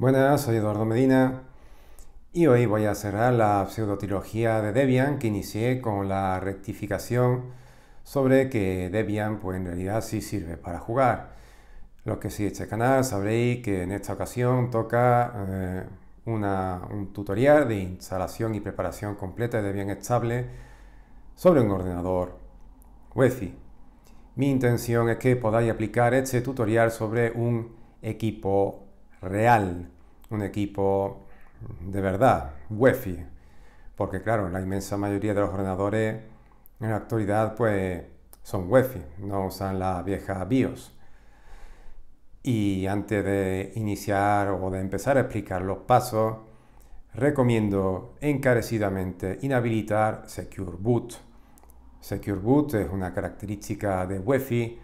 Buenas, soy Eduardo Medina y hoy voy a cerrar la pseudo-trilogía de Debian que inicié con la rectificación sobre que Debian pues en realidad sí sirve para jugar. Los que siguen este canal sabréis que en esta ocasión toca eh, un tutorial de instalación y preparación completa de Debian estable sobre un ordenador wi Mi intención es que podáis aplicar este tutorial sobre un equipo real, un equipo de verdad, UEFI, porque claro, la inmensa mayoría de los ordenadores en la actualidad pues son UEFI, no usan la vieja BIOS. Y antes de iniciar o de empezar a explicar los pasos, recomiendo encarecidamente inhabilitar Secure Boot. Secure Boot es una característica de UEFI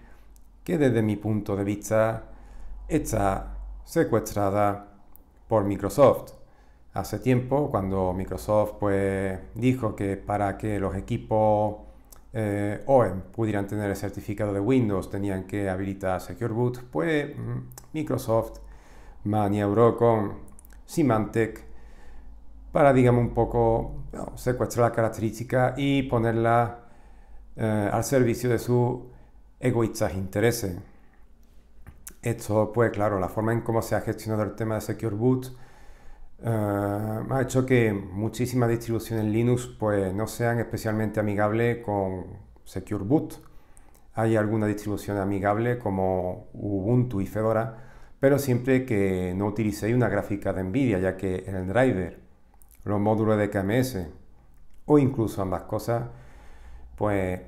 que desde mi punto de vista está secuestrada por Microsoft. Hace tiempo, cuando Microsoft pues, dijo que para que los equipos eh, OEM pudieran tener el certificado de Windows tenían que habilitar Secure Boot, pues mm, Microsoft maniobró con Symantec para, digamos, un poco secuestrar la característica y ponerla eh, al servicio de su egoístas intereses. Esto, pues claro, la forma en cómo se ha gestionado el tema de Secure Boot eh, ha hecho que muchísimas distribuciones Linux pues, no sean especialmente amigables con Secure Boot. Hay alguna distribución amigable como Ubuntu y Fedora, pero siempre que no utilicéis una gráfica de NVIDIA, ya que el driver, los módulos de KMS o incluso ambas cosas, pues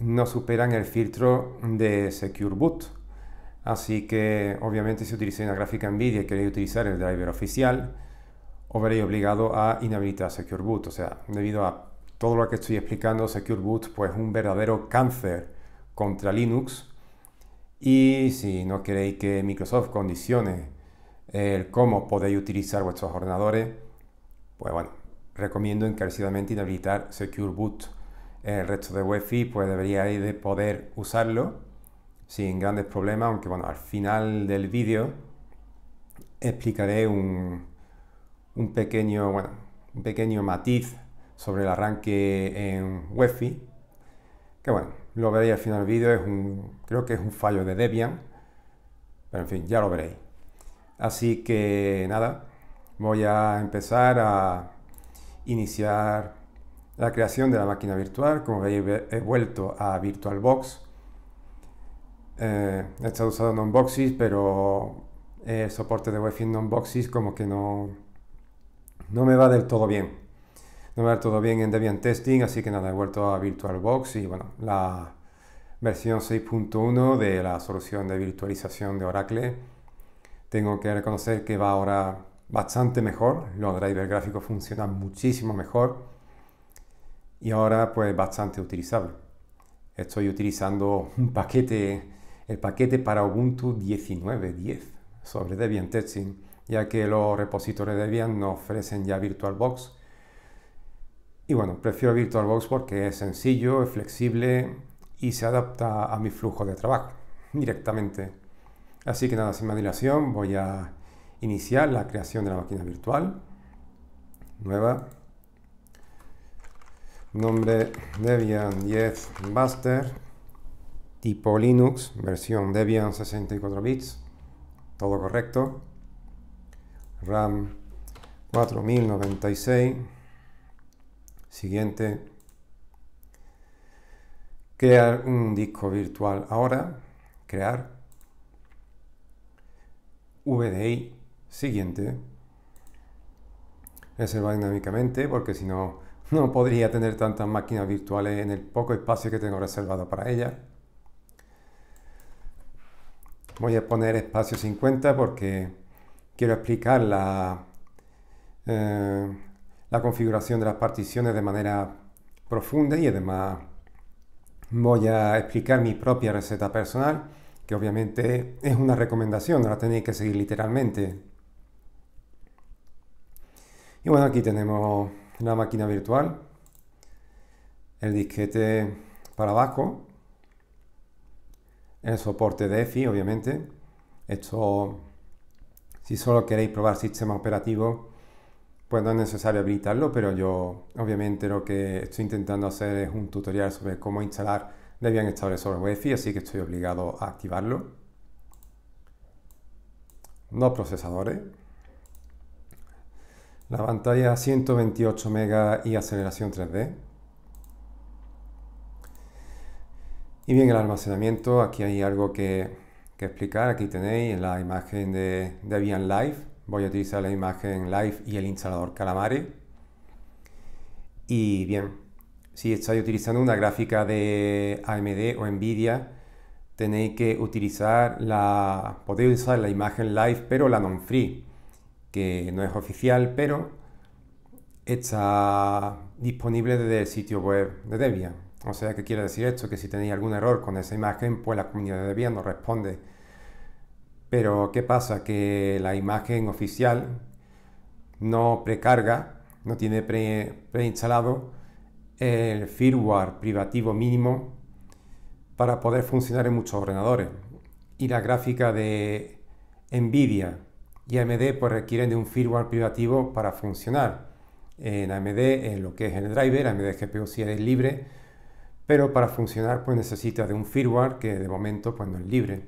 no superan el filtro de Secure Boot Así que obviamente si utilicé una gráfica NVIDIA y queréis utilizar el driver oficial, os veréis obligado a inhabilitar Secure Boot. O sea, debido a todo lo que estoy explicando, Secure Boot pues es un verdadero cáncer contra Linux. Y si no queréis que Microsoft condicione el eh, cómo podéis utilizar vuestros ordenadores, pues bueno, recomiendo encarecidamente inhabilitar Secure Boot. El resto de Wi-Fi pues deberíais de poder usarlo sin grandes problemas, aunque bueno, al final del vídeo explicaré un, pequeño, pequeño matiz sobre el arranque en wi que bueno, lo veréis al final del vídeo, creo que es un fallo de Debian, pero en fin, ya lo veréis. Así que nada, voy a empezar a iniciar la creación de la máquina virtual. Como veis, he vuelto a VirtualBox eh, he estado usando boxes pero el eh, soporte de Wi-Fi en boxes como que no, no me va del todo bien. No me va del todo bien en Debian Testing, así que nada, he vuelto a VirtualBox y bueno, la versión 6.1 de la solución de virtualización de Oracle. Tengo que reconocer que va ahora bastante mejor, los drivers gráficos funcionan muchísimo mejor y ahora pues bastante utilizable. Estoy utilizando un paquete el paquete para Ubuntu 19.10 sobre Debian Testing, ya que los repositorios de Debian no ofrecen ya VirtualBox. Y bueno, prefiero VirtualBox porque es sencillo, es flexible y se adapta a mi flujo de trabajo directamente. Así que nada, sin más dilación, voy a iniciar la creación de la máquina virtual. Nueva. Nombre Debian 10 Buster tipo Linux, versión Debian 64 bits, todo correcto. RAM 4096. Siguiente. Crear un disco virtual ahora. Crear. VDI. Siguiente. Reserva dinámicamente porque si no, no podría tener tantas máquinas virtuales en el poco espacio que tengo reservado para ella voy a poner espacio 50 porque quiero explicar la, eh, la configuración de las particiones de manera profunda y además voy a explicar mi propia receta personal, que obviamente es una recomendación, no la tenéis que seguir literalmente. Y bueno, aquí tenemos la máquina virtual, el disquete para abajo, el soporte de EFI, obviamente. Esto, si solo queréis probar sistema operativo, pues no es necesario habilitarlo, pero yo obviamente lo que estoy intentando hacer es un tutorial sobre cómo instalar Debian estable sobre wi así que estoy obligado a activarlo. Dos procesadores. La pantalla 128 MB y aceleración 3D. Y bien, el almacenamiento, aquí hay algo que, explicar. Aquí tenéis la imagen de Debian Live. Voy a utilizar la imagen Live y el instalador Calamari. Y bien, si estáis utilizando una gráfica de AMD o Nvidia, tenéis que utilizar la... Podéis utilizar la imagen Live, pero la non-free, que no es oficial, pero está disponible desde el sitio web de Debian. O sea, ¿qué quiere decir esto? Que si tenéis algún error con esa imagen, pues la comunidad de Debian no responde. Pero ¿qué pasa? Que la imagen oficial no precarga, no tiene preinstalado el firmware privativo mínimo para poder funcionar en muchos ordenadores. Y la gráfica de NVIDIA y AMD pues, requieren de un firmware privativo para funcionar. En AMD, en lo que es el driver, AMD GPU si es libre, pero para funcionar pues necesita de un firmware que de momento pues no es libre.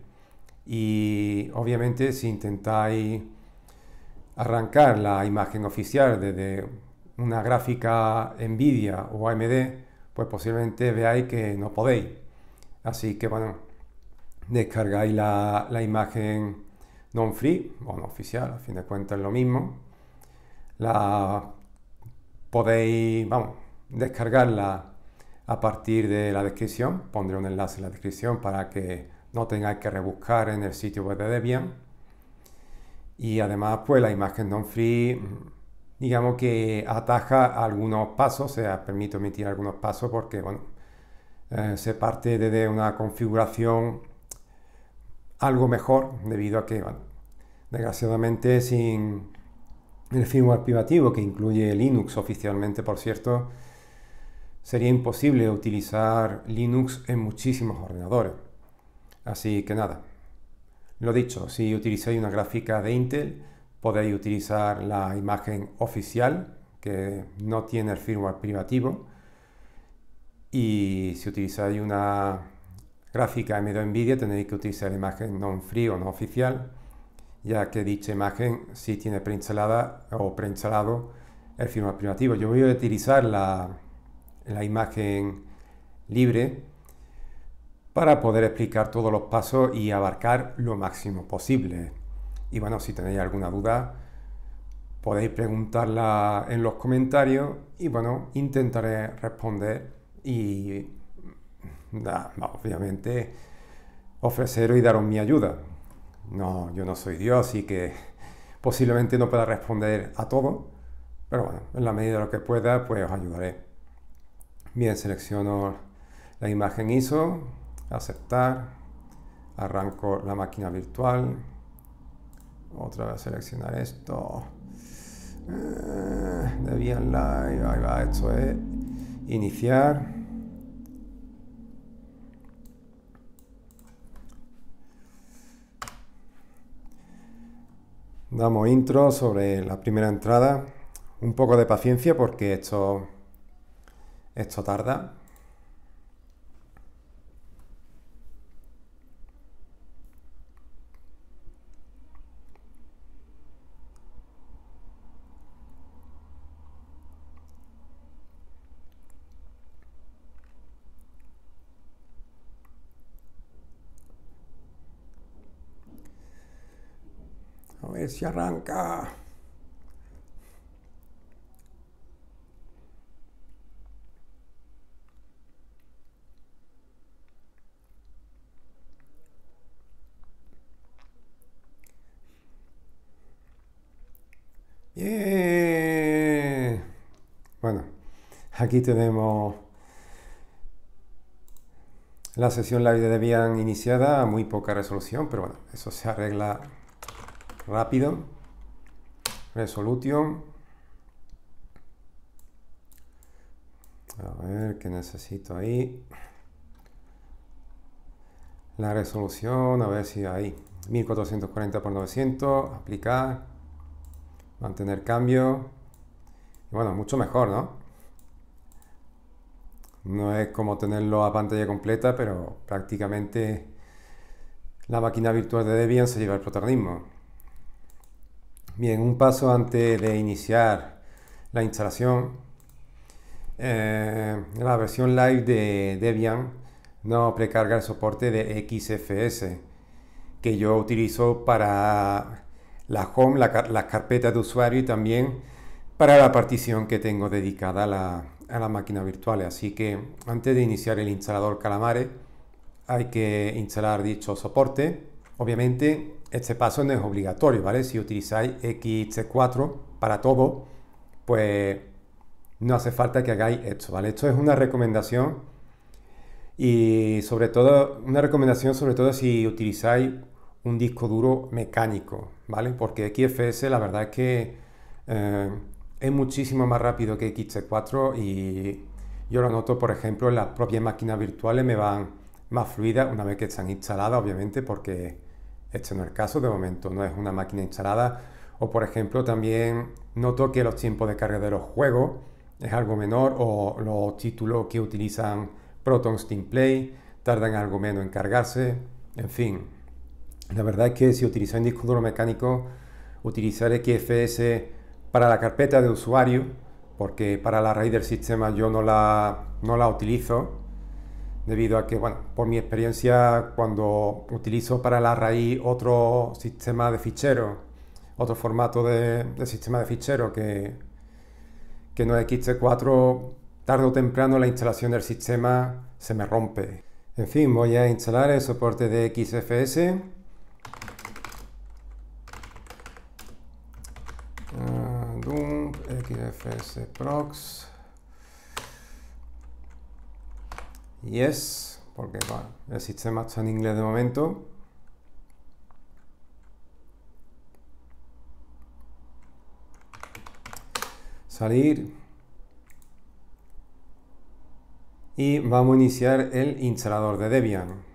Y obviamente si intentáis arrancar la imagen oficial desde una gráfica Nvidia o AMD, pues posiblemente veáis que no podéis. Así que bueno, descargáis la, la imagen non-free o no oficial, a fin de cuentas es lo mismo. La podéis, vamos, descargarla a partir de la descripción, pondré un enlace en la descripción para que no tengáis que rebuscar en el sitio web de Debian. Y además, pues la imagen non-free, digamos que ataja algunos pasos, o sea, permite omitir algunos pasos porque, bueno, eh, se parte desde una configuración algo mejor debido a que, bueno, desgraciadamente sin el firmware privativo que incluye Linux oficialmente, por cierto, sería imposible utilizar Linux en muchísimos ordenadores. Así que nada, lo dicho, si utilizáis una gráfica de Intel, podéis utilizar la imagen oficial, que no tiene el firmware privativo. Y si utilizáis una gráfica de 2 NVIDIA, tenéis que utilizar la imagen non-free o no oficial, ya que dicha imagen sí tiene preinstalada o preinstalado el firmware privativo. Yo voy a utilizar la la imagen libre para poder explicar todos los pasos y abarcar lo máximo posible. Y bueno, si tenéis alguna duda, podéis preguntarla en los comentarios y bueno, intentaré responder y obviamente ofreceros y daros mi ayuda. No, yo no soy Dios, así que posiblemente no pueda responder a todo, pero bueno, en la medida de lo que pueda, pues os ayudaré. Bien, selecciono la imagen ISO, aceptar, arranco la máquina virtual, otra vez seleccionar esto, eh, de Debian Live, ahí va, esto es, iniciar, damos intro sobre la primera entrada, un poco de paciencia porque esto esto tarda. A ver si arranca. y Bueno, aquí tenemos la sesión live de Debian iniciada a muy poca resolución, pero bueno, eso se arregla rápido. Resolution. A ver qué necesito ahí. La resolución, a ver si hay 1440 x 900, aplicar. Mantener cambio. Bueno, mucho mejor, ¿no? No es como tenerlo a pantalla completa, pero prácticamente la máquina virtual de Debian se lleva el protagonismo. Bien, un paso antes de iniciar la instalación. Eh, la versión live de Debian no precarga el soporte de XFS que yo utilizo para la home, la, carpetas carpeta de usuario y también para la partición que tengo dedicada a la, máquina virtual. Así que antes de iniciar el instalador Calamares hay que instalar dicho soporte. Obviamente este paso no es obligatorio, ¿vale? Si utilizáis xc 4 para todo, pues no hace falta que hagáis esto, ¿vale? Esto es una recomendación y sobre todo una recomendación sobre todo si utilizáis un disco duro mecánico, ¿vale? Porque XFS la verdad es que eh, es muchísimo más rápido que xc 4 y yo lo noto, por ejemplo, en las propias máquinas virtuales me van más fluidas una vez que están instaladas, obviamente, porque este no es el caso de momento, no es una máquina instalada. O, por ejemplo, también noto que los tiempos de carga de los juegos es algo menor o los títulos que utilizan Proton Steam Play tardan algo menos en cargarse, en fin, la verdad es que si utilizáis disco duro mecánico, utilizar XFS para la carpeta de usuario, porque para la raíz del sistema yo no la, no la utilizo, debido a que, bueno, por mi experiencia, cuando utilizo para la raíz otro sistema de fichero, otro formato de, sistema de fichero que, que no es XT4, tarde o temprano la instalación del sistema se me rompe. En fin, voy a instalar el soporte de XFS prox yes porque bueno, el sistema está en inglés de momento salir y vamos a iniciar el instalador de Debian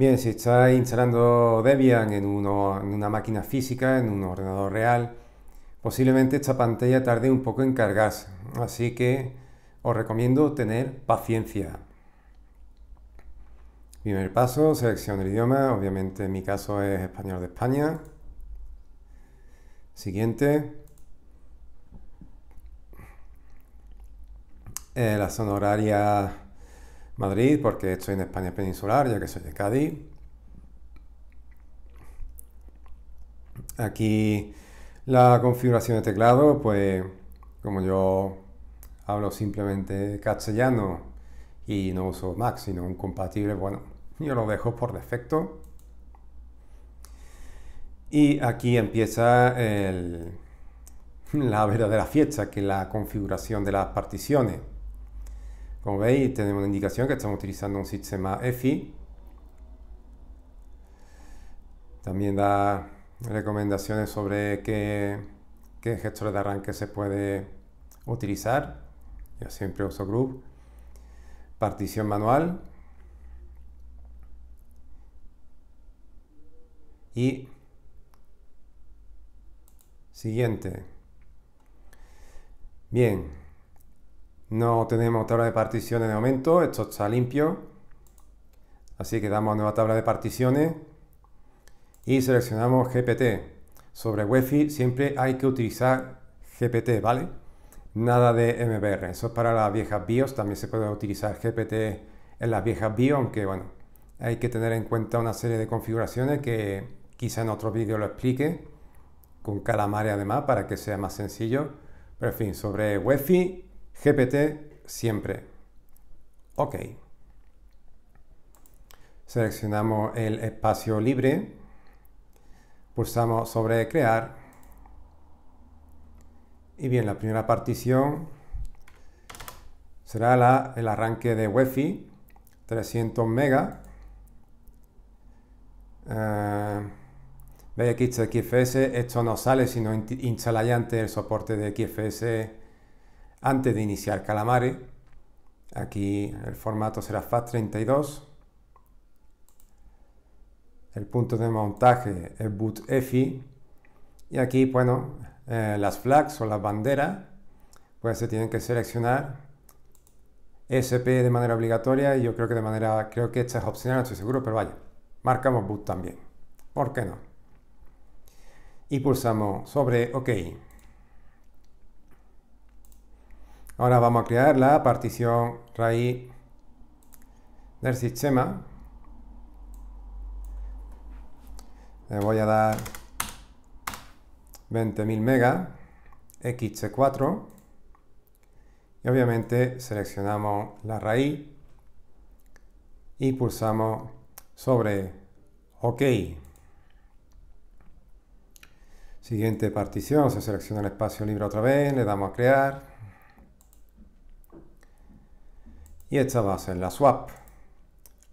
Bien, si está instalando Debian en, una máquina física, en un ordenador real, posiblemente esta pantalla tarde un poco en cargarse. Así que os recomiendo tener paciencia. Primer paso, selección del idioma. Obviamente en mi caso es español de España. Siguiente. Eh, la zona horaria Madrid porque estoy en España peninsular, ya que soy de Cádiz. Aquí la configuración de teclado, pues como yo hablo simplemente castellano y no uso Mac, sino un compatible, bueno, yo lo dejo por defecto. Y aquí empieza el, la verdadera fiesta, que es la configuración de las particiones. Como veis, tenemos una indicación que estamos utilizando un sistema EFI. También da recomendaciones sobre qué, qué de arranque se puede utilizar. Yo siempre uso Group. Partición manual. Y siguiente. Bien, no tenemos tabla de particiones de momento, esto está limpio. Así que damos nueva tabla de particiones y seleccionamos GPT. Sobre wi siempre hay que utilizar GPT, ¿vale? Nada de MBR, eso es para las viejas BIOS, también se puede utilizar GPT en las viejas BIOS, aunque bueno, hay que tener en cuenta una serie de configuraciones que quizá en otro vídeo lo explique, con calamares además, para que sea más sencillo. Pero en fin, sobre wi GPT siempre. Ok. Seleccionamos el espacio libre. Pulsamos sobre crear. Y bien, la primera partición será el arranque de Wi-Fi 300 MB. Eh, veis aquí esto no sale sino no el soporte de XFS antes de iniciar calamares, aquí el formato será FAT32. El punto de montaje es BOOT-EFI. Y aquí, bueno, eh, las flags o las banderas, pues se tienen que seleccionar SP de manera obligatoria y yo creo que de manera, creo que esta es opcional, no estoy seguro, pero vaya, marcamos boot también. ¿Por qué no? Y pulsamos sobre OK. Ahora vamos a crear la partición raíz del sistema. Le voy a dar 20.000 megas, xc4 y obviamente seleccionamos la raíz y pulsamos sobre OK. Siguiente partición, se selecciona el espacio libre otra vez, le damos a crear. y esta va a ser la swap.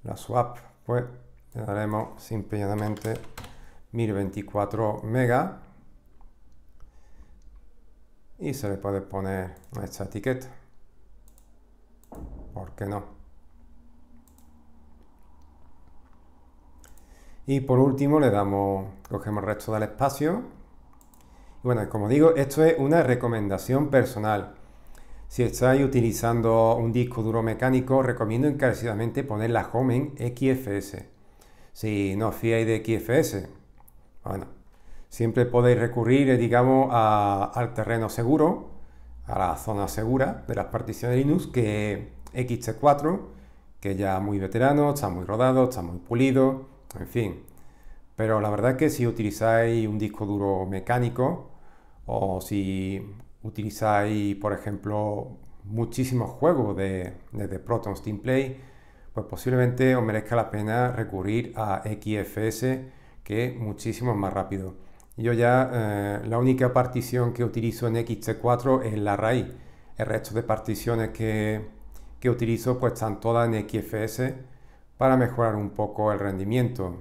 La swap, pues le daremos simplemente 1024 mega y se le puede poner esta etiqueta. ¿Por qué no? Y por último le damos, cogemos el resto del espacio. Y bueno, como digo, esto es una recomendación personal. Si estáis utilizando un disco duro mecánico, recomiendo encarecidamente poner la Home XFS. Si no os fiáis de XFS, bueno, siempre podéis recurrir, eh, digamos, al terreno seguro, a la zona segura de las particiones de Linux, que XT4, que ya muy veterano, está muy rodado, está muy pulido, en fin. Pero la verdad es que si utilizáis un disco duro mecánico o si utilizáis, por ejemplo, muchísimos juegos de, de Proton Steam Play, pues posiblemente os merezca la pena recurrir a XFS, que es muchísimo más rápido. Yo ya eh, la única partición que utilizo en XT4 es la raíz. El resto de particiones que, que utilizo pues están todas en XFS para mejorar un poco el rendimiento.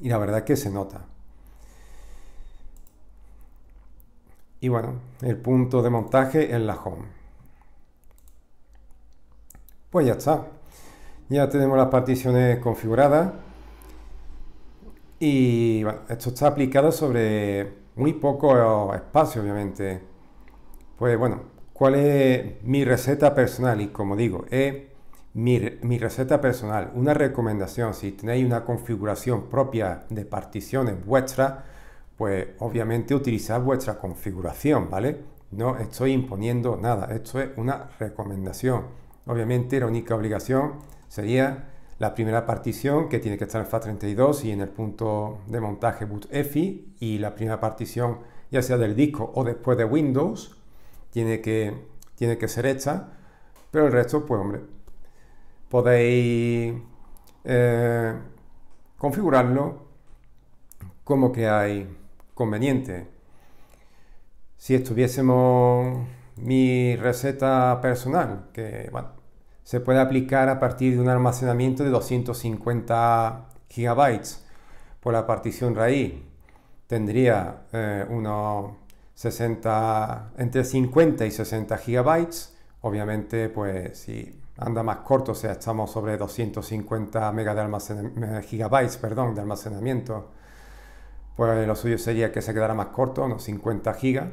Y la verdad es que se nota. Y bueno, el punto de montaje en la home. Pues ya está. Ya tenemos las particiones configuradas. Y bueno, esto está aplicado sobre muy poco espacio, obviamente. Pues bueno, ¿cuál es mi receta personal? Y como digo, es mi, mi, receta personal. Una recomendación, si tenéis una configuración propia de particiones vuestras, pues obviamente utilizar vuestra configuración, ¿vale? No estoy imponiendo nada, esto es una recomendación. Obviamente la única obligación sería la primera partición que tiene que estar en FAT32 y en el punto de montaje boot EFI. y la primera partición ya sea del disco o después de Windows tiene que, tiene que ser hecha, pero el resto, pues hombre, podéis eh, configurarlo como que hay conveniente. Si estuviésemos mi receta personal, que se puede aplicar a partir de un almacenamiento de 250 gigabytes por la partición raíz, tendría eh, unos 60, entre 50 y 60 gigabytes. Obviamente, pues si anda más corto, o sea, estamos sobre 250 megas de eh, gigabytes, perdón, de almacenamiento pues lo suyo sería que se quedara más corto, unos 50 GB,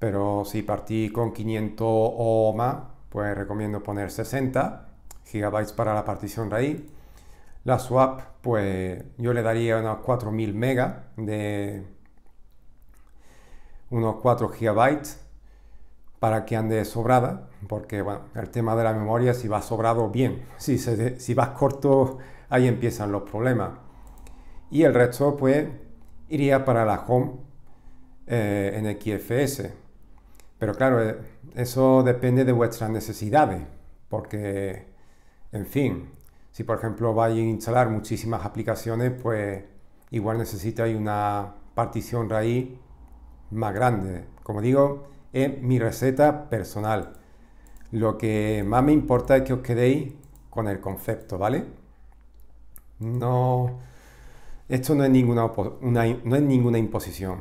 Pero si partí con 500 o más, pues recomiendo poner 60 GB para la partición raíz. La swap, pues yo le daría unos 4000 megas de unos 4 GB para que ande sobrada, porque bueno, el tema de la memoria, si va sobrado, bien, si, se, si vas corto, ahí empiezan los problemas. Y el resto, pues iría para la home eh, en XFS. Pero claro, eh, eso depende de vuestras necesidades, porque, en fin, si por ejemplo vais a instalar muchísimas aplicaciones, pues igual necesitáis una partición raíz más grande. Como digo, es mi receta personal. Lo que más me importa es que os quedéis con el concepto, ¿vale? No esto no es ninguna, no es ninguna imposición.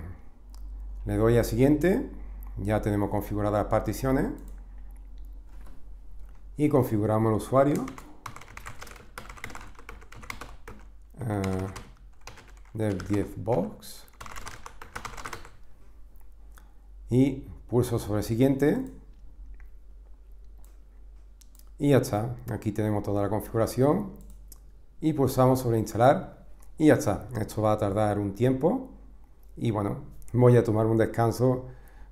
Le doy a siguiente. Ya tenemos configuradas las particiones. Y configuramos el usuario. Ah, del 10 box. Y pulso sobre siguiente. Y ya está. Aquí tenemos toda la configuración. Y pulsamos sobre instalar y ya está, esto va a tardar un tiempo y bueno, voy a tomar un descanso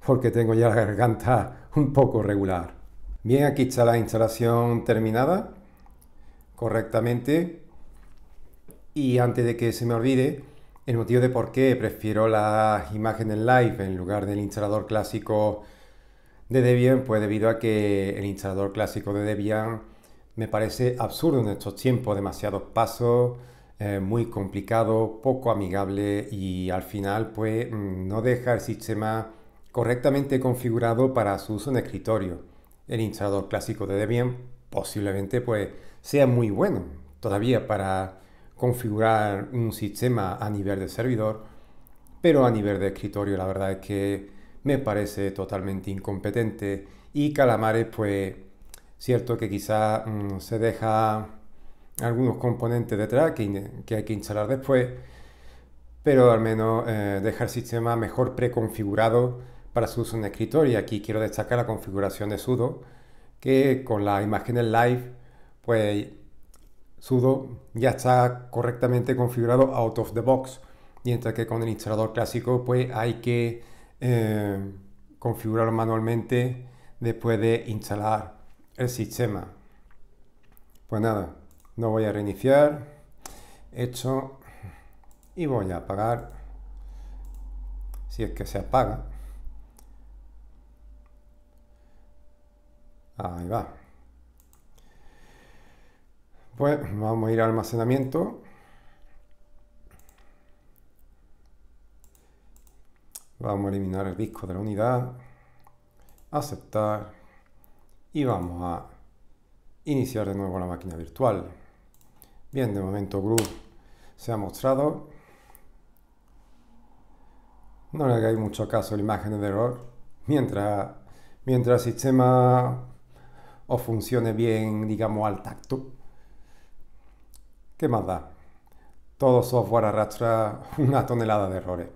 porque tengo ya la garganta un poco regular. Bien, aquí está la instalación terminada correctamente. Y antes de que se me olvide, el motivo de por qué prefiero las imágenes live en lugar del instalador clásico de Debian, pues debido a que el instalador clásico de Debian me parece absurdo en estos tiempos, demasiados pasos, eh, muy complicado, poco amigable y al final pues mm, no deja el sistema correctamente configurado para su uso en escritorio. El instalador clásico de Debian posiblemente pues sea muy bueno todavía para configurar un sistema a nivel de servidor, pero a nivel de escritorio la verdad es que me parece totalmente incompetente y Calamares pues cierto que quizá mm, se deja algunos componentes detrás que, hay que instalar después, pero al menos eh, dejar el sistema mejor preconfigurado para su uso en escritorio. Y aquí quiero destacar la configuración de sudo, que con la imagen imágenes live, pues sudo ya está correctamente configurado out of the box, mientras que con el instalador clásico, pues hay que eh, configurarlo manualmente después de instalar el sistema. Pues nada no voy a reiniciar, hecho, y voy a apagar, si es que se apaga, ahí va, pues vamos a ir al almacenamiento, vamos a eliminar el disco de la unidad, aceptar y vamos a iniciar de nuevo la máquina virtual. Bien, de momento GRU se ha mostrado. No le hagáis mucho caso a la imagen de error. Mientras, mientras el sistema os funcione bien, digamos, al tacto. ¿Qué más da? Todo software arrastra una tonelada de errores.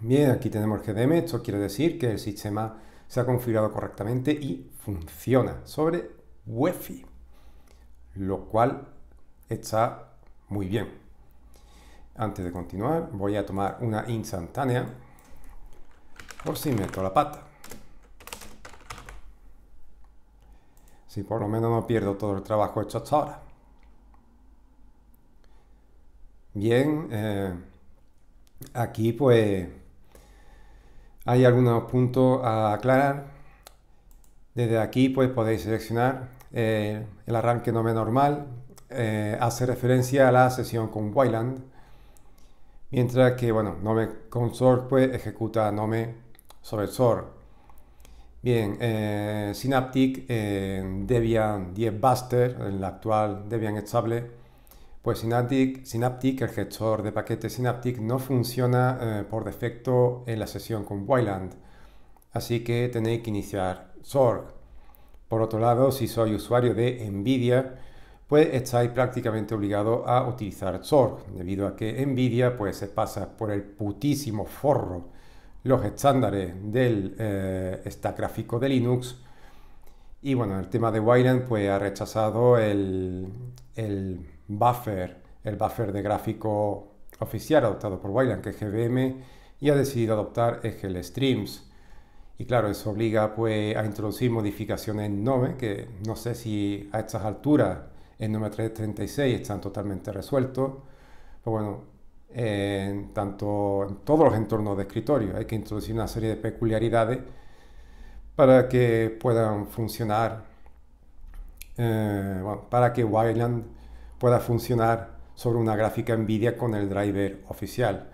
Bien, aquí tenemos el GDM. Esto quiere decir que el sistema se ha configurado correctamente y funciona sobre Wi-Fi. Lo cual está muy bien. Antes de continuar, voy a tomar una instantánea por si meto la pata. Si por lo menos no pierdo todo el trabajo hecho hasta ahora. Bien, eh, aquí pues hay algunos puntos a aclarar. Desde aquí pues podéis seleccionar el arranque no normal, eh, hace referencia a la sesión con Wayland, mientras que, bueno, Nome Consort pues ejecuta Nome sobre Sorg Bien, eh, Synaptic en eh, Debian 10 Buster, en la actual Debian estable, pues Synaptic, Synaptic, el gestor de paquetes Synaptic, no funciona por defecto en la sesión con Wayland, así que tenéis que iniciar Sorg. Por otro lado, si soy usuario de NVIDIA, pues estáis prácticamente obligado a utilizar Zorg debido a que Nvidia pues se pasa por el putísimo forro los estándares del eh, stack gráfico de Linux. Y bueno, el tema de Wayland pues ha rechazado el, buffer, el buffer de gráfico oficial adoptado por Wayland, que es GBM y ha decidido adoptar EGL Streams. Y claro, eso obliga pues a introducir modificaciones en Nome, que no sé si a estas alturas en número 336 están totalmente resueltos. Pero bueno, en, tanto, en todos los entornos de escritorio hay que introducir una serie de peculiaridades para que puedan funcionar, eh, para que Wayland pueda funcionar sobre una gráfica NVIDIA con el driver oficial.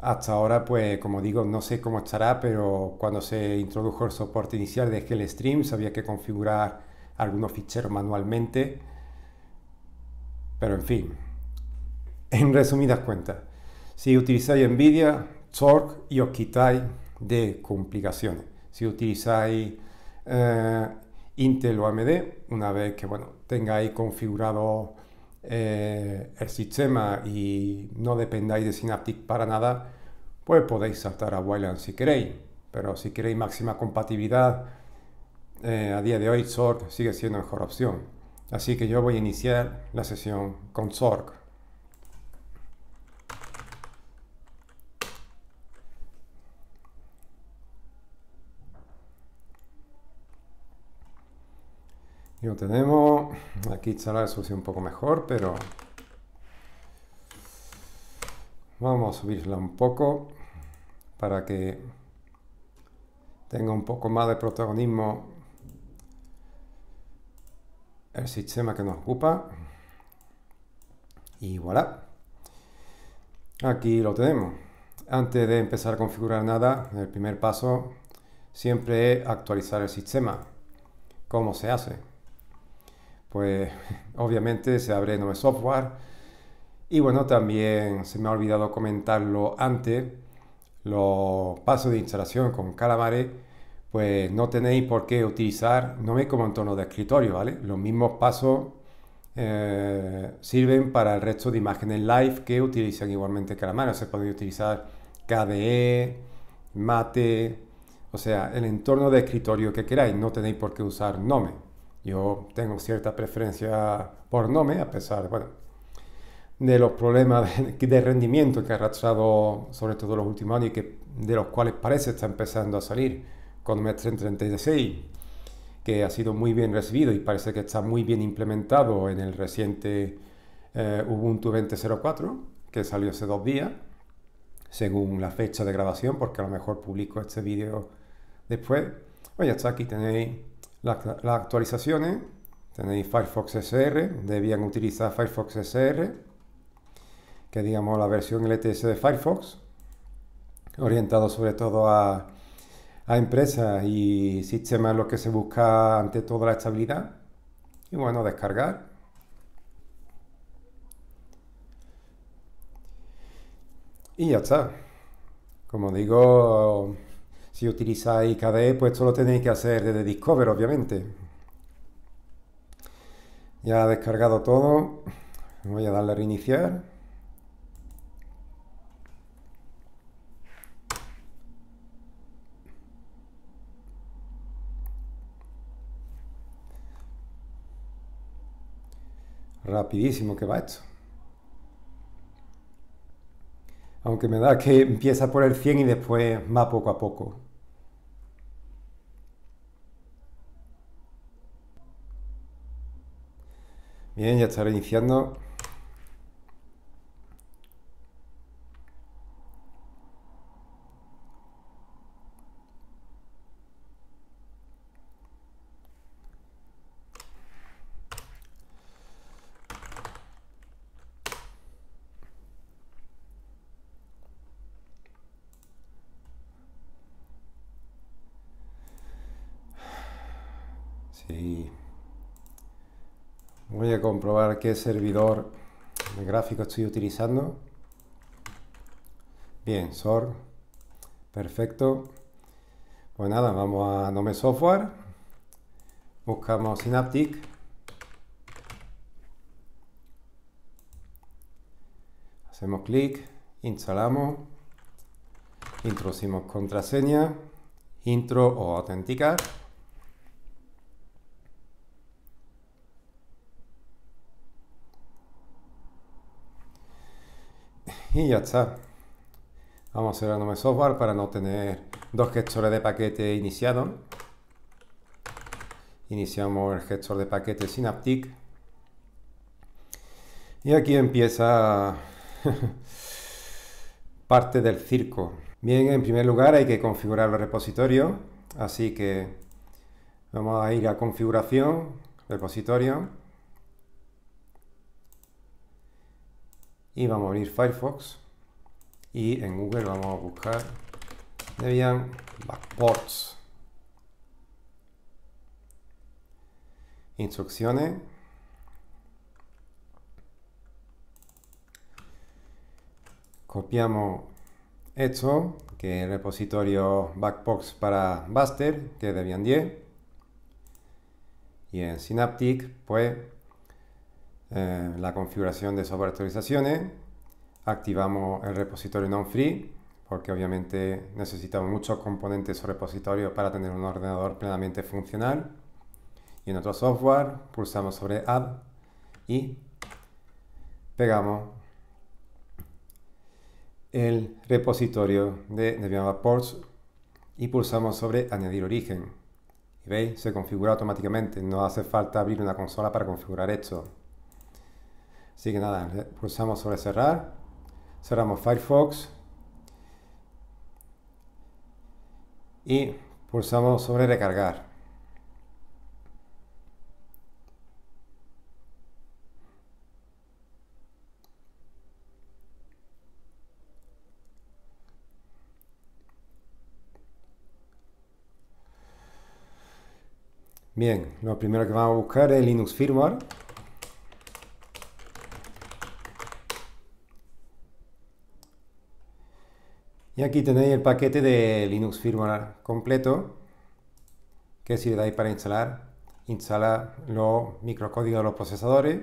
Hasta ahora, pues como digo, no sé cómo estará, pero cuando se introdujo el soporte inicial de GLStream, había que configurar algunos ficheros manualmente pero en fin, en resumidas cuentas, si utilizáis NVIDIA, Torque y os quitáis de complicaciones. Si utilizáis eh, Intel o AMD, una vez que bueno, tengáis configurado eh, el sistema y no dependáis de Synaptic para nada, pues podéis saltar a Wayland si queréis. Pero si queréis máxima compatibilidad, eh, a día de hoy Zork sigue siendo mejor opción. Así que yo voy a iniciar la sesión con Sorg. Y lo tenemos. Aquí estará la solución un poco mejor, pero... Vamos a subirla un poco para que tenga un poco más de protagonismo sistema que nos ocupa. Y voilà. Aquí lo tenemos. Antes de empezar a configurar nada, el primer paso siempre es actualizar el sistema. ¿Cómo se hace? Pues obviamente se abre nuevo software. Y bueno, también se me ha olvidado comentarlo antes, los pasos de instalación con Calamare pues no tenéis por qué utilizar Nome como entorno de escritorio, ¿vale? Los mismos pasos eh, sirven para el resto de imágenes live que utilizan igualmente O Se puede utilizar KDE, Mate, o sea, el entorno de escritorio que queráis, no tenéis por qué usar Nome. Yo tengo cierta preferencia por Nome, a pesar, de los problemas de, rendimiento que ha arrastrado sobre todo los últimos años y que, de los cuales parece está empezando a salir Met 36 que ha sido muy bien recibido y parece que está muy bien implementado en el reciente eh, Ubuntu 20.04, que salió hace dos días, según la fecha de grabación, porque a lo mejor publico este vídeo después. ya hasta aquí tenéis las, las actualizaciones, tenéis Firefox SR, debían utilizar Firefox SR, que digamos la versión LTS de Firefox, orientado sobre todo a a empresas y sistemas lo que se busca ante toda la estabilidad. Y bueno, descargar. Y ya está. Como digo, si utilizáis KDE, pues solo tenéis que hacer desde Discover, obviamente. Ya ha descargado todo. Voy a darle a reiniciar. Rapidísimo que va esto. Aunque me da que empieza por el 100 y después va poco a poco. Bien, ya estaré iniciando. qué servidor de gráfico estoy utilizando. Bien, SOR. Perfecto. Pues nada, vamos a Nome Software. Buscamos Synaptic. Hacemos clic, instalamos, introducimos contraseña, intro o autenticar. y ya está. Vamos a cerrar nuestro software para no tener dos gestores de paquete iniciados. Iniciamos el gestor de paquete Synaptic. Y aquí empieza parte del circo. Bien, en primer lugar hay que configurar el repositorio, Así que vamos a ir a configuración, repositorio. y vamos a abrir Firefox y en Google vamos a buscar Debian Backports. Instrucciones. Copiamos esto, que es el repositorio Backports para Buster, que es Debian 10. Y en Synaptic, pues eh, la configuración de software actualizaciones, activamos el repositorio non-free, porque obviamente necesitamos muchos componentes o repositorios para tener un ordenador plenamente funcional. Y en otro software pulsamos sobre Add y pegamos el repositorio de Debian Ports y pulsamos sobre añadir origen. Y veis, se configura automáticamente, no hace falta abrir una consola para configurar esto. Así que nada, eh, pulsamos sobre cerrar, cerramos Firefox y pulsamos sobre recargar. Bien, lo primero que vamos a buscar es Linux Firmware. Y aquí tenéis el paquete de Linux Firmware completo, que si le dais para instalar, instala los microcódigos de los procesadores,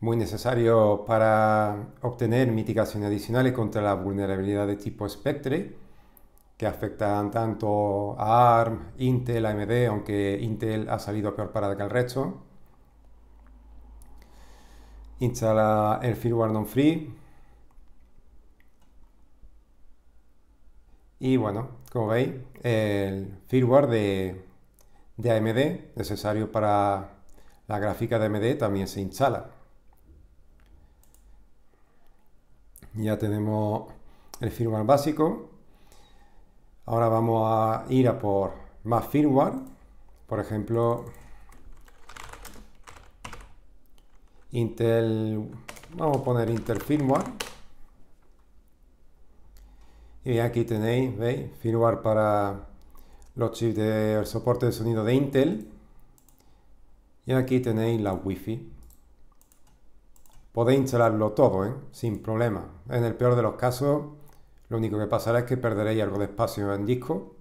muy necesario para obtener mitigaciones adicionales contra la vulnerabilidad de tipo Spectre, que afectan tanto a ARM, Intel, AMD, aunque Intel ha salido peor parada que el resto. Instala el firmware non-free Y bueno, como veis, el firmware de, AMD necesario para la gráfica de AMD también se instala. Ya tenemos el firmware básico. Ahora vamos a ir a por más firmware. Por ejemplo, Intel, vamos a poner Intel Firmware. Y aquí tenéis, ¿veis? Firmware para los chips del soporte de sonido de Intel. Y aquí tenéis la Wi-Fi. Podéis instalarlo todo, ¿eh? sin problema. En el peor de los casos, lo único que pasará es que perderéis algo de espacio en disco,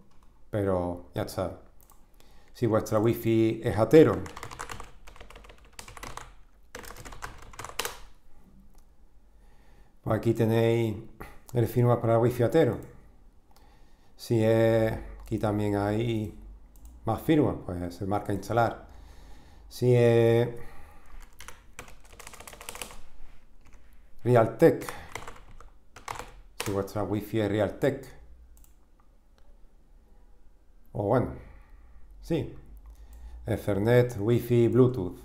pero ya está. Si vuestra Wi-Fi es atero. Pues aquí tenéis el firma para wifi Atero Si es, aquí también hay más firmas, pues se marca instalar. Si es Realtek, si vuestra wifi es Realtek, o bueno, sí, Ethernet, wifi, Bluetooth.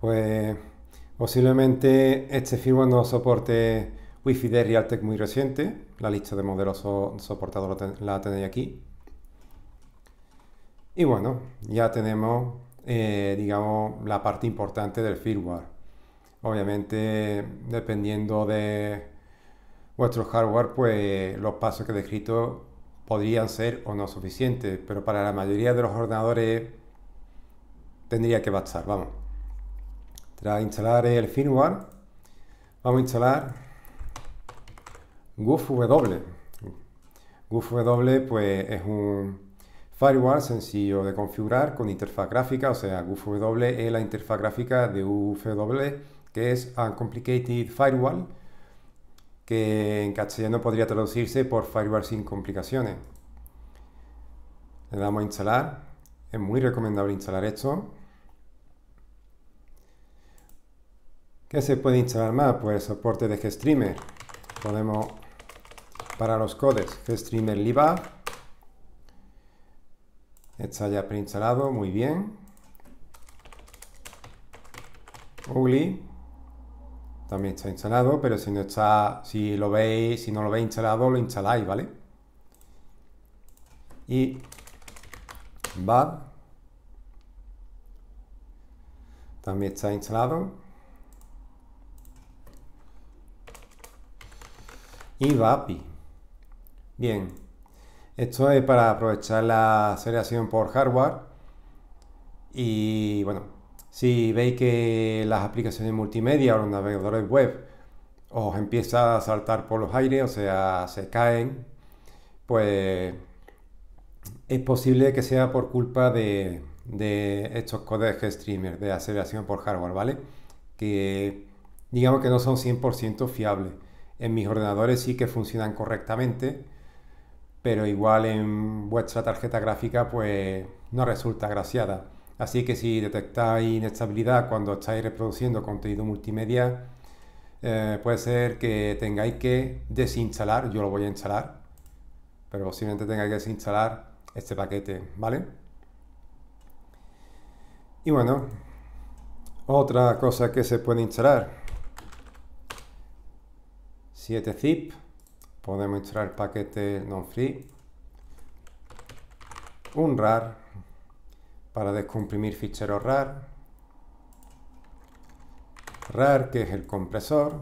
Pues Posiblemente este firmware no soporte Wi-Fi de Realtek muy reciente. La lista de modelos soportados la tenéis aquí. Y bueno, ya tenemos, eh, digamos, la parte importante del firmware. Obviamente, dependiendo de vuestro hardware, pues los pasos que he descrito podrían ser o no suficientes, pero para la mayoría de los ordenadores tendría que bastar, vamos. Tras instalar el firmware, vamos a instalar Gufw. Gufw pues, es un firewall sencillo de configurar con interfaz gráfica, o sea, GoofW es la interfaz gráfica de UFW, que es complicated Firewall, que en castellano podría traducirse por firewall sin complicaciones. Le damos a instalar. Es muy recomendable instalar esto. ¿Qué se puede instalar más? Pues soporte de GStreamer. Podemos, para los codes, GStreamer Liva. Está ya preinstalado, muy bien. Uli también está instalado, pero si no está, si lo veis, si no lo veis instalado, lo instaláis, ¿vale? Y BAD también está instalado. y VAPI. Bien, esto es para aprovechar la aceleración por hardware. Y bueno, si veis que las aplicaciones multimedia o los navegadores web os empieza a saltar por los aires, o sea, se caen, pues es posible que sea por culpa de, estos codecs streamer de aceleración por hardware, ¿vale? Que digamos que no son 100% fiables. En mis ordenadores sí que funcionan correctamente, pero igual en vuestra tarjeta gráfica pues no resulta graciada. Así que si detectáis inestabilidad cuando estáis reproduciendo contenido multimedia, eh, puede ser que tengáis que desinstalar, yo lo voy a instalar, pero posiblemente tengáis que desinstalar este paquete, ¿vale? Y bueno, otra cosa que se puede instalar 7 zip, podemos instalar el paquete non-free, un RAR para descomprimir ficheros RAR, RAR que es el compresor,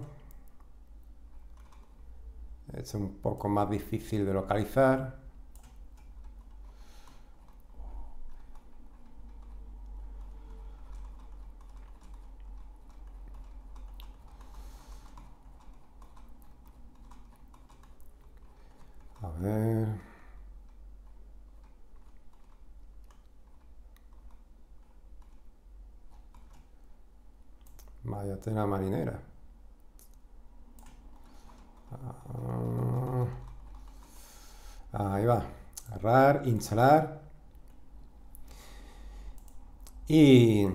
este es un poco más difícil de localizar, la marinera. Ah, ahí va. Agarrar, instalar. Y...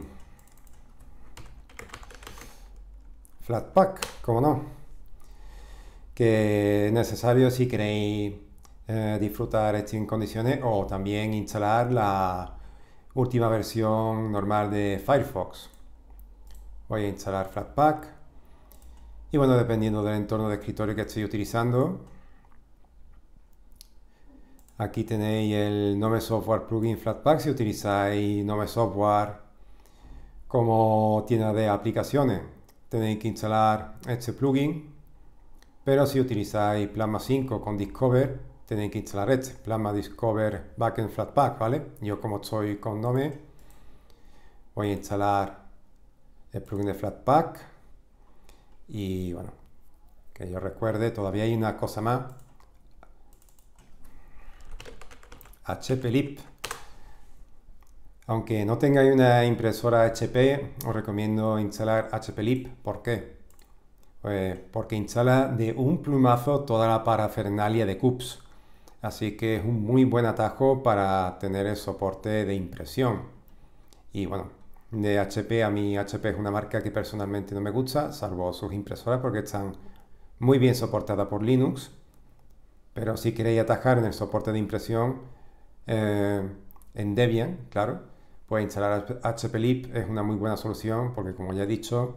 Flatpak, como no. Que es necesario si queréis eh, disfrutar este en condiciones o también instalar la última versión normal de Firefox voy a instalar Flatpak y bueno, dependiendo del entorno de escritorio que estoy utilizando, aquí tenéis el Nome Software Plugin Flatpak si utilizáis Nome Software como tienda de aplicaciones. Tenéis que instalar este plugin, pero si utilizáis Plasma 5 con Discover, tenéis que instalar este, Plasma Discover Backend Flatpak, ¿vale? Yo como estoy con Nome, voy a instalar el plugin de Flatpak. Y bueno, que yo recuerde, todavía hay una cosa más. HP Lip. Aunque no tengáis una impresora HP, os recomiendo instalar HP Lip. ¿Por qué? Pues porque instala de un plumazo toda la parafernalia de CUPS. Así que es un muy buen atajo para tener el soporte de impresión. Y bueno, de HP. A mí HP es una marca que personalmente no me gusta, salvo sus impresoras porque están muy bien soportadas por Linux. Pero si queréis atajar en el soporte de impresión eh, en Debian, claro, pues instalar HP es una muy buena solución porque como ya he dicho,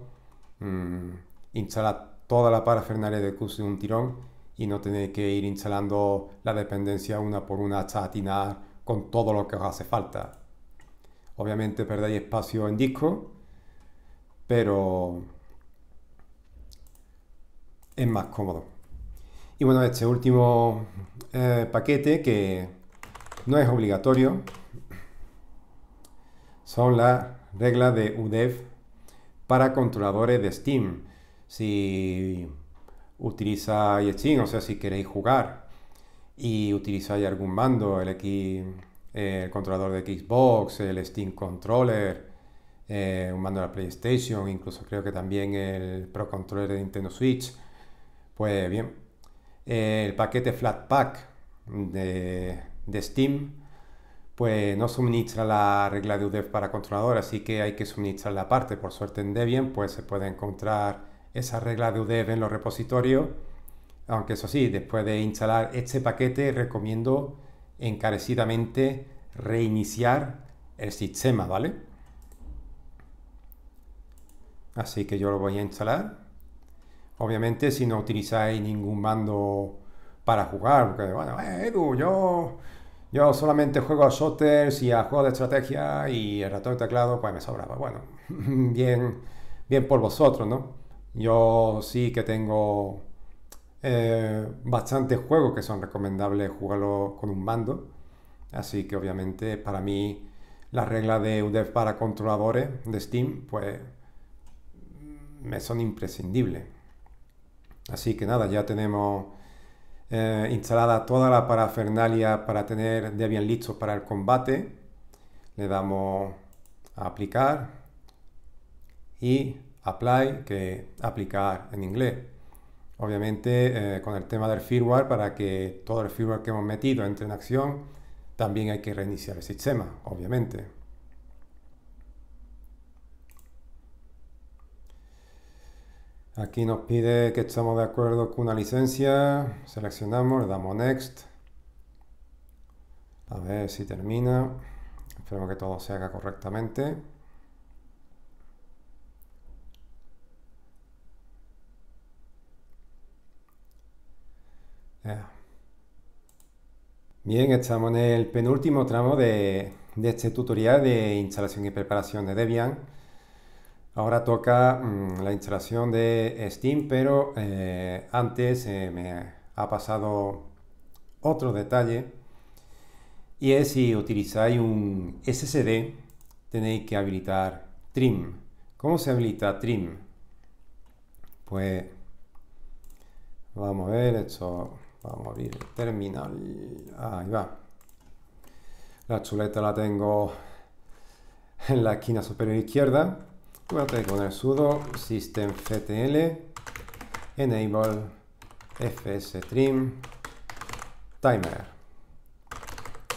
mm, instala toda la parafernalia de curso de un tirón y no tenéis que ir instalando la dependencia una por una hasta atinar con todo lo que os hace falta. Obviamente perdéis espacio en disco, pero es más cómodo. Y bueno, este último eh, paquete que no es obligatorio son las reglas de UDEV para controladores de Steam. Si utilizáis Steam, o sea, si queréis jugar y utilizáis algún mando, el X el eh, controlador de Xbox, el Steam Controller, eh, un mando de la PlayStation, incluso creo que también el Pro Controller de Nintendo Switch. Pues bien, eh, el paquete Flatpak de, Steam pues no suministra la regla de UDEF para controlador, así que hay que suministrar la parte. Por suerte en Debian pues se puede encontrar esa regla de UDEV en los repositorios. Aunque eso sí, después de instalar este paquete recomiendo encarecidamente reiniciar el sistema, ¿vale? Así que yo lo voy a instalar. Obviamente si no utilizáis ningún mando para jugar, porque bueno, eh, Edu, yo, yo solamente juego a shooters y a juegos de estrategia y el ratón y teclado pues me sobraba. Bueno, bien, bien por vosotros, ¿no? Yo sí que tengo eh, bastantes juegos que son recomendables jugarlo con un mando. Así que obviamente para mí las reglas de UDef para controladores de Steam pues me son imprescindibles. Así que nada, ya tenemos eh, instalada toda la parafernalia para tener Debian listo para el combate. Le damos a aplicar y apply, que aplicar en inglés. Obviamente, eh, con el tema del firmware, para que todo el firmware que hemos metido entre en acción, también hay que reiniciar el sistema, obviamente. Aquí nos pide que estamos de acuerdo con una licencia, seleccionamos, le damos Next. A ver si termina. Esperemos que todo se haga correctamente. Bien, estamos en el penúltimo tramo de, este tutorial de instalación y preparación de Debian. Ahora toca mm, la instalación de Steam, pero eh, antes eh, me ha pasado otro detalle y es si utilizáis un SSD tenéis que habilitar Trim. ¿Cómo se habilita Trim? Pues vamos a ver, esto Vamos a abrir el terminal. Ahí va. La chuleta la tengo en la esquina superior izquierda. Voy a tener poner sudo systemctl enable fs-trim timer.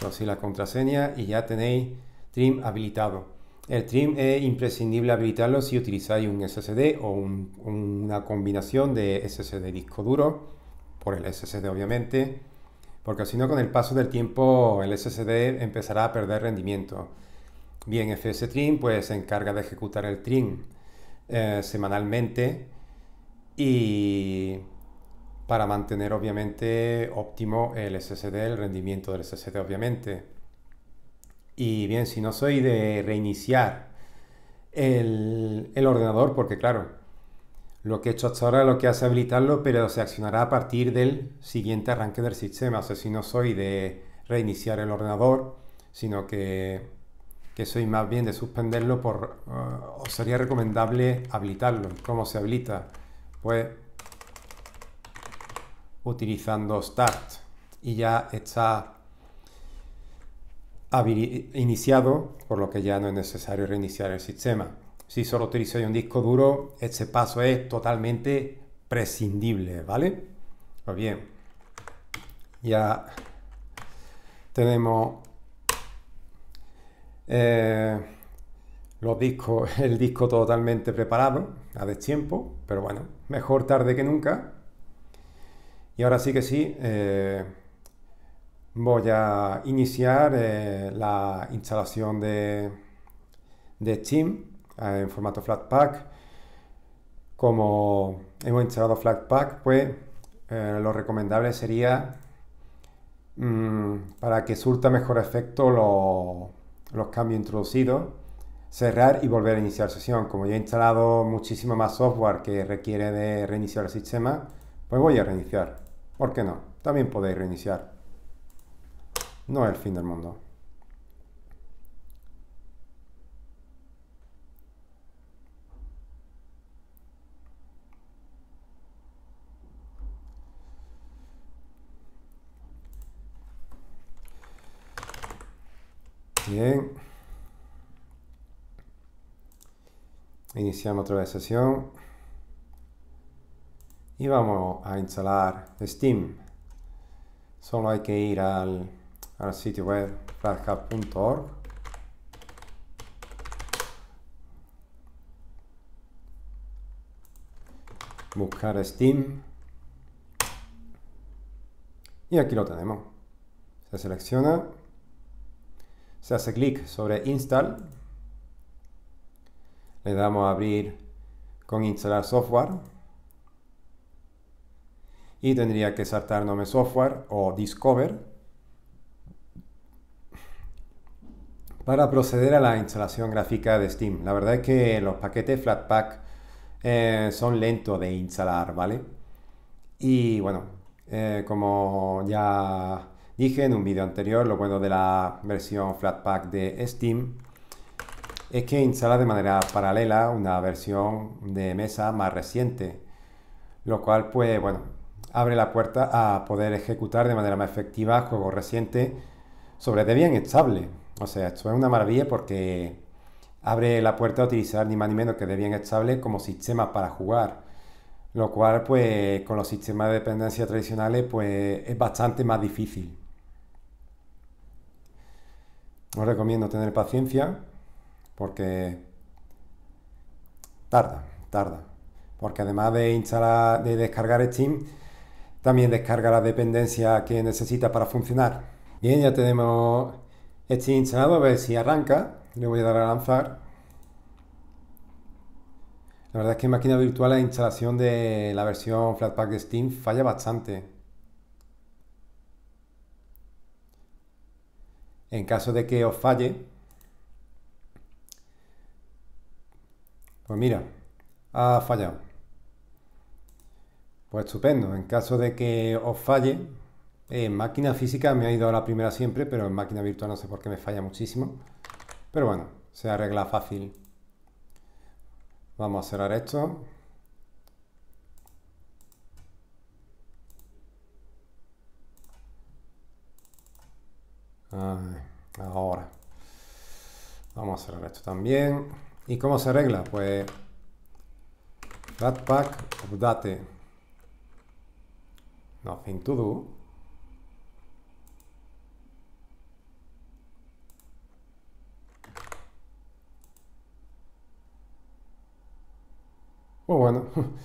Así la contraseña y ya tenéis trim habilitado. El trim es imprescindible habilitarlo si utilizáis un SSD o una combinación de SSD disco duro por el SSD obviamente, porque si no con el paso del tiempo el SSD empezará a perder rendimiento. Bien, FS pues se encarga de ejecutar el trim eh, semanalmente y para mantener obviamente óptimo el SSD, el rendimiento del SSD obviamente. Y bien, si no soy de reiniciar el ordenador, porque claro, lo que he hecho hasta ahora lo que hace habilitarlo, pero se accionará a partir del siguiente arranque del sistema. O sea, si no soy de reiniciar el ordenador, sino que, soy más bien de suspenderlo por... Eh, sería recomendable habilitarlo. ¿Cómo se habilita? Pues utilizando Start y ya está iniciado, por lo que ya no es necesario reiniciar el sistema si solo utilizo un disco duro, este paso es totalmente prescindible, ¿vale? Pues bien, ya tenemos eh, los discos, el disco totalmente preparado a destiempo, pero bueno, mejor tarde que nunca. Y ahora sí que sí, eh, voy a iniciar eh, la instalación de, de Steam en formato Flatpak. Como hemos instalado Flatpak, pues eh, lo recomendable sería mm, para que surta mejor efecto los cambios introducidos, cerrar y volver a iniciar sesión. Como ya he instalado muchísimo más software que requiere de reiniciar el sistema, pues voy a reiniciar. ¿Por qué no? También podéis reiniciar. No es el fin del mundo. Iniciamos otra vez sesión. Y vamos a instalar Steam. Solo hay que ir al, sitio web Buscar Steam. Y aquí lo tenemos. Se selecciona se hace clic sobre Install. Le damos a abrir con instalar software. Y tendría que saltar nombre Software o Discover. Para proceder a la instalación gráfica de Steam. La verdad es que los paquetes Flatpak eh, son lentos de instalar, ¿vale? Y bueno, eh, como ya Dije en un vídeo anterior lo bueno de la versión Flatpak de Steam es que instala de manera paralela una versión de mesa más reciente, lo cual pues bueno, abre la puerta a poder ejecutar de manera más efectiva juegos recientes sobre Debian estable. O sea, esto es una maravilla porque abre la puerta a utilizar ni más ni menos que Debian estable como sistema para jugar, lo cual pues con los sistemas de dependencia tradicionales pues es bastante más difícil. Os recomiendo tener paciencia porque tarda, tarda. Porque además de instalar, de descargar Steam, también descarga la dependencia que necesita para funcionar. Bien, ya tenemos Steam instalado, a ver si arranca. Le voy a dar a lanzar. La verdad es que en máquina virtual la instalación de la versión Flatpak de Steam falla bastante. En caso de que os falle, pues mira, ha fallado. Pues estupendo. En caso de que os falle, en eh, máquina física me ha ido a la primera siempre, pero en máquina virtual no sé por qué me falla muchísimo. Pero bueno, se arregla fácil. Vamos a cerrar esto. ahora. Vamos a cerrar esto también. ¿Y cómo se arregla? Pues pack update. Nothing to do. Pues bueno,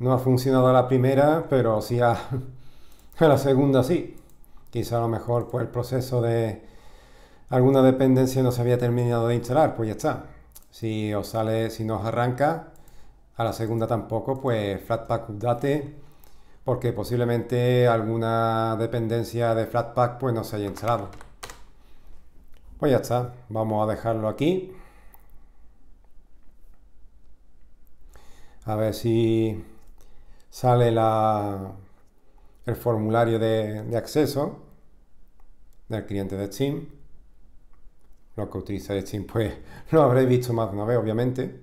no ha funcionado la primera, pero sí a la segunda sí quizá a lo mejor pues el proceso de alguna dependencia no se había terminado de instalar, pues ya está. Si os sale, si nos arranca, a la segunda tampoco, pues Flatpak update, porque posiblemente alguna dependencia de Flatpak pues no se haya instalado. Pues ya está, vamos a dejarlo aquí. A ver si sale la, el formulario de acceso del cliente de Steam. Los que utilizáis Steam, pues lo habréis visto más de una vez, obviamente.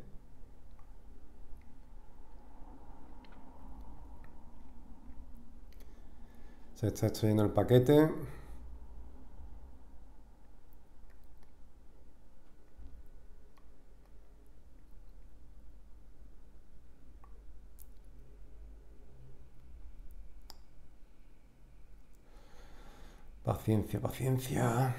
Se está extrayendo el paquete. Paciencia, paciencia.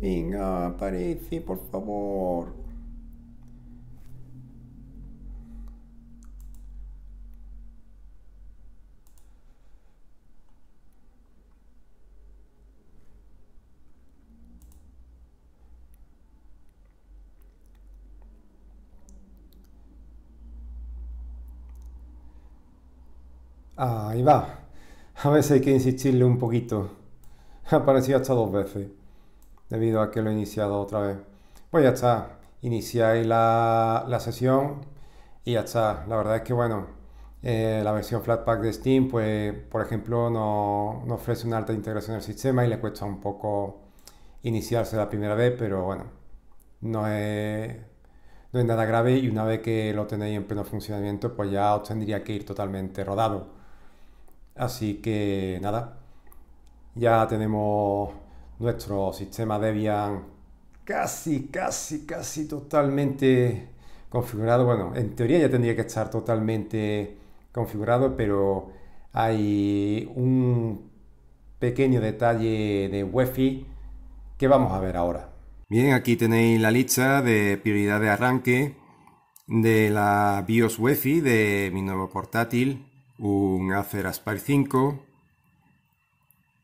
Venga, aparece, por favor. Ahí va. A veces hay que insistirle un poquito. Ha aparecido hasta dos veces. Debido a que lo he iniciado otra vez. Pues ya está. Iniciáis la, sesión. Y ya está. La verdad es que bueno. Eh, la versión Flatpak de Steam, pues, por ejemplo, no, ofrece una alta integración al sistema y le cuesta un poco iniciarse la primera vez, pero bueno, no es, no es nada grave y una vez que lo tenéis en pleno funcionamiento, pues ya os tendría que ir totalmente rodado. Así que nada, ya tenemos nuestro sistema Debian casi, casi, casi totalmente configurado. Bueno, en teoría ya tendría que estar totalmente configurado, pero hay un pequeño detalle de Wi-Fi que vamos a ver ahora. Bien, aquí tenéis la lista de prioridad de arranque de la BIOS wi de mi nuevo portátil un Acer Aspire 5.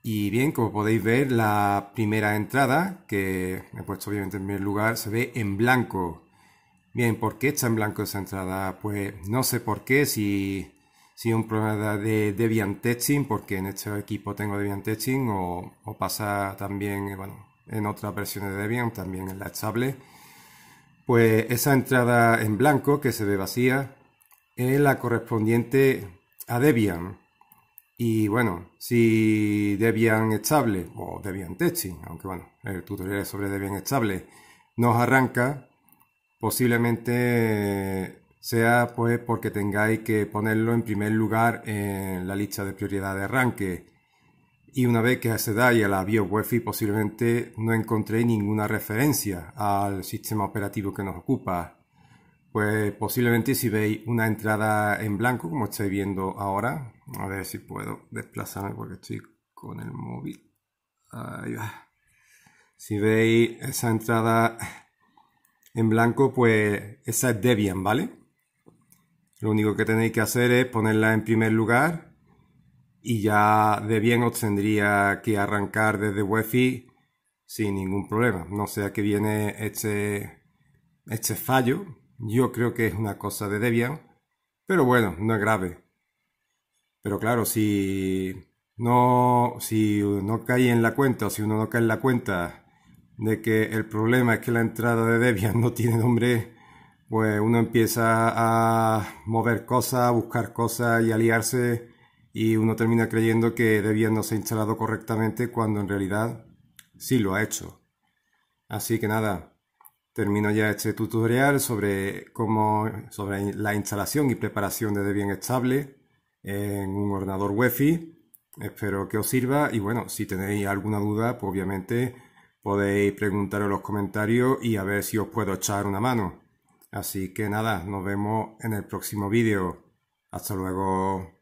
Y bien, como podéis ver, la primera entrada, que he puesto obviamente en primer lugar, se ve en blanco. Bien, ¿por qué está en blanco esa entrada? Pues no sé por qué, si, si es un problema de Debian Testing, porque en este equipo tengo Debian Testing, o, pasa también, eh, en otras versiones de Debian, también en la estable. Pues esa entrada en blanco que se ve vacía es la correspondiente a Debian. Y bueno, si Debian estable o Debian testing, aunque bueno, el tutorial sobre Debian estable, nos arranca, posiblemente sea pues porque tengáis que ponerlo en primer lugar en la lista de prioridad de arranque. Y una vez que accedáis a la wifi posiblemente no encontréis ninguna referencia al sistema operativo que nos ocupa. Pues posiblemente si veis una entrada en blanco, como estáis viendo ahora, a ver si puedo desplazarme porque estoy con el móvil. Ahí Si veis esa entrada en blanco, pues esa es Debian, ¿vale? Lo único que tenéis que hacer es ponerla en primer lugar y ya Debian os tendría que arrancar desde Wi-Fi sin ningún problema. No sea que viene este, este fallo yo creo que es una cosa de Debian, pero bueno, no es grave. Pero claro, si no, si no cae en la cuenta o si uno no cae en la cuenta de que el problema es que la entrada de Debian no tiene nombre, pues uno empieza a mover cosas, a buscar cosas y a liarse y uno termina creyendo que Debian no se ha instalado correctamente cuando en realidad sí lo ha hecho. Así que nada, termino ya este tutorial sobre cómo sobre la instalación y preparación de Debian estable en un ordenador Wi-Fi. Espero que os sirva y bueno, si tenéis alguna duda, pues obviamente podéis preguntaros en los comentarios y a ver si os puedo echar una mano. Así que nada, nos vemos en el próximo vídeo. Hasta luego.